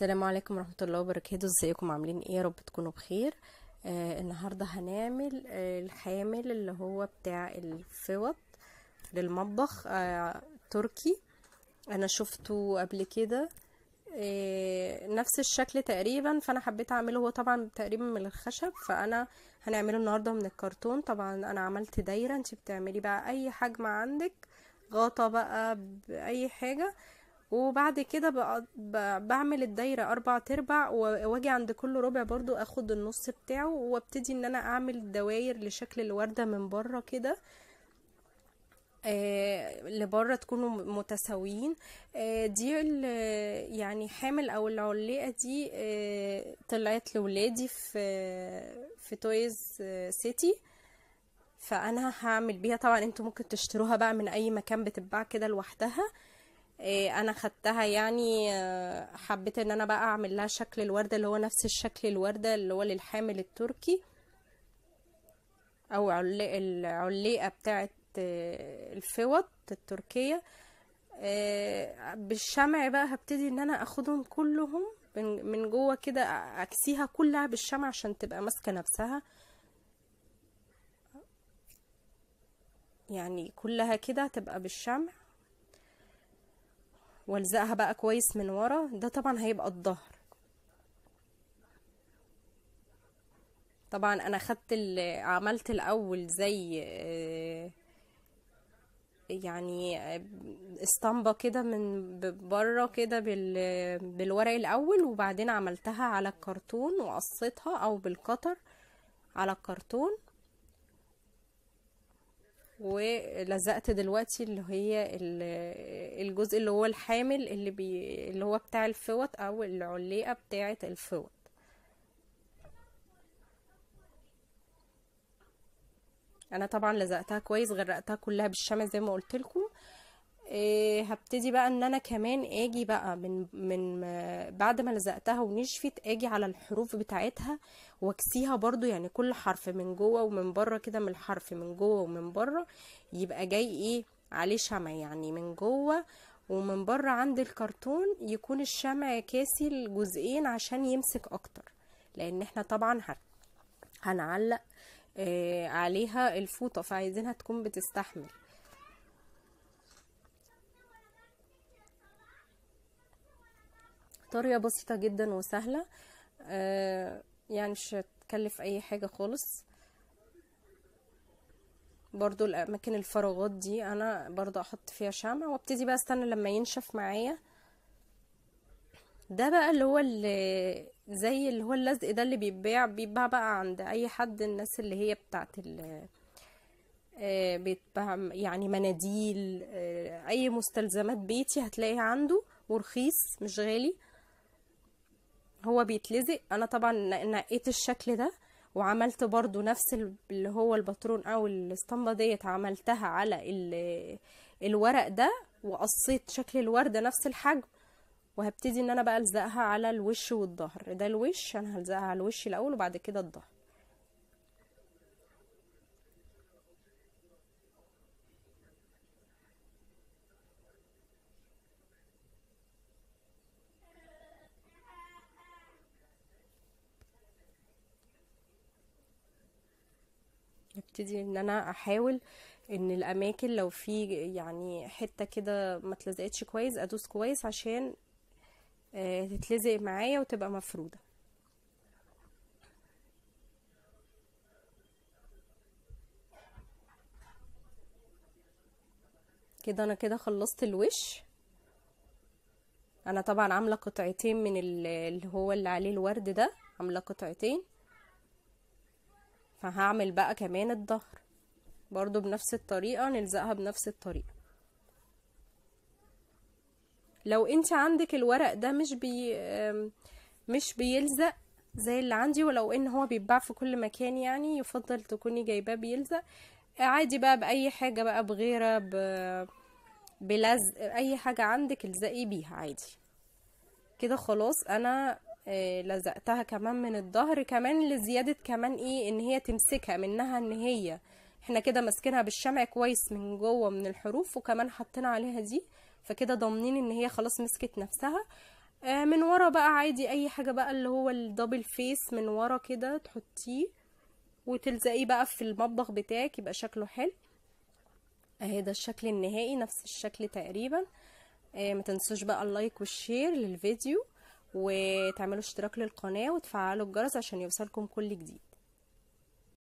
السلام عليكم ورحمة الله وبركاته ازيكم عاملين ايه يا رب تكونوا بخير آه النهاردة هنعمل آه الحامل اللي هو بتاع الفوط للمطبخ آه تركي انا شفته قبل كده آه نفس الشكل تقريبا فانا حبيت اعمله هو طبعا تقريبا من الخشب فانا هنعمله النهاردة من الكرتون طبعا انا عملت دايرة انت بتعملي بقى اي حجم عندك غطا بقى باي حاجة آه وبعد كده بعمل الدايرة أربع تربع واجي عند كل ربع برضو اخد النص بتاعه وابتدي ان انا اعمل دواير لشكل الوردة من بره كده آه لبره تكونوا متساويين آه دي يعني حامل او العلقه دي آه طلعت لولادي في في تويز سيتي فانا هعمل بيها طبعا انتوا ممكن تشتروها بقى من اي مكان بتتباع كده لوحدها إيه، انا خدتها يعني آه، حبيت ان انا بقى اعمل لها شكل الورده اللي هو نفس الشكل الورده اللي هو للحامل التركي او العليقه بتاعه آه، الفوط التركيه آه، بالشمع بقى هبتدي ان انا اخدهم كلهم من جوه كده اكسيها كلها بالشمع عشان تبقى ماسكه نفسها يعني كلها كده هتبقى بالشمع والزقها بقى كويس من ورا ده طبعا هيبقى الظهر طبعا انا خدت عملت الاول زي آه، يعني آه، اسطمبة كده من بره كده بالورق الاول وبعدين عملتها على الكرتون وقصيتها او بالقطر على الكرتون ولزقت دلوقتي اللي هي الجزء اللي هو الحامل اللي, بي اللي هو بتاع الفوط او العليقه بتاعه الفوط انا طبعا لزقتها كويس غرقتها كلها بالشمع زي ما قلت لكم إيه هبتدي بقى ان انا كمان اجي بقى من من بعد ما لزقتها ونشفت اجي على الحروف بتاعتها واكسيها برضو يعني كل حرف من جوه ومن بره كده من الحرف من جوه ومن بره يبقى جاي ايه عليه شمع يعني من جوه ومن بره عند الكرتون يكون الشمع كاسي الجزئين عشان يمسك اكتر لان احنا طبعا هنعلق آه، عليها الفوطه فعايزينها تكون بتستحمل طريقة بسيطة جدا وسهلة آه، يعني مش هتكلف اي حاجة خالص برضو الاماكن الفراغات دي انا برضو احط فيها شمع وابتدي بقى استنى لما ينشف معايا ده بقى اللي هو اللي زي اللي هو اللزق ده اللي بيتباع بيتباع بقى عند اي حد الناس اللي هي بتاعت ال آه، بيتباع يعني مناديل آه، اي مستلزمات بيتي هتلاقيها عنده ورخيص مش غالي هو بيتلزق انا طبعا نقيت الشكل ده وعملت برضو نفس اللي هو الباترون او الاسطمبة ديت عملتها على الورق ده وقصيت شكل الوردة نفس الحجم وهبتدي ان انا بقى الزقها على الوش والظهر ده الوش انا هلزقها على الوش الاول وبعد كده الظهر هبتدي ان انا احاول ان الاماكن لو في يعني حته كده ما اتلزقتش كويس ادوس كويس عشان آه، تتلزق معايا وتبقى مفروده كده انا كده خلصت الوش انا طبعا عامله قطعتين من اللي هو اللي عليه الورد ده عامله قطعتين فهعمل بقى كمان الظهر برضو بنفس الطريقة نلزقها بنفس الطريقة لو انت عندك الورق ده مش بي مش بيلزق زي اللي عندي ولو ان هو بيتباع في كل مكان يعني يفضل تكوني جايباه بيلزق عادي بقى باي حاجة بقى بغيرة ب... بلزق اي حاجة عندك الزقي بيها عادي كده خلاص انا آه، لزقتها كمان من الظهر كمان لزيادة كمان ايه ان هي تمسكها منها ان هي احنا كده ماسكينها بالشمع كويس من جوه من الحروف وكمان حطينا عليها دي فكده ضامنين ان هي خلاص مسكت نفسها آه، من ورا بقى عادي اي حاجة بقى اللي هو الدبل فيس من ورا كده تحطيه وتلزقيه بقى في المطبخ بتاعك يبقى شكله حلو اهي ده الشكل النهائي نفس الشكل تقريبا آه، ما تنسوش بقى اللايك والشير للفيديو وتعملوا اشتراك للقناة وتفعلوا الجرس عشان يوصلكم كل جديد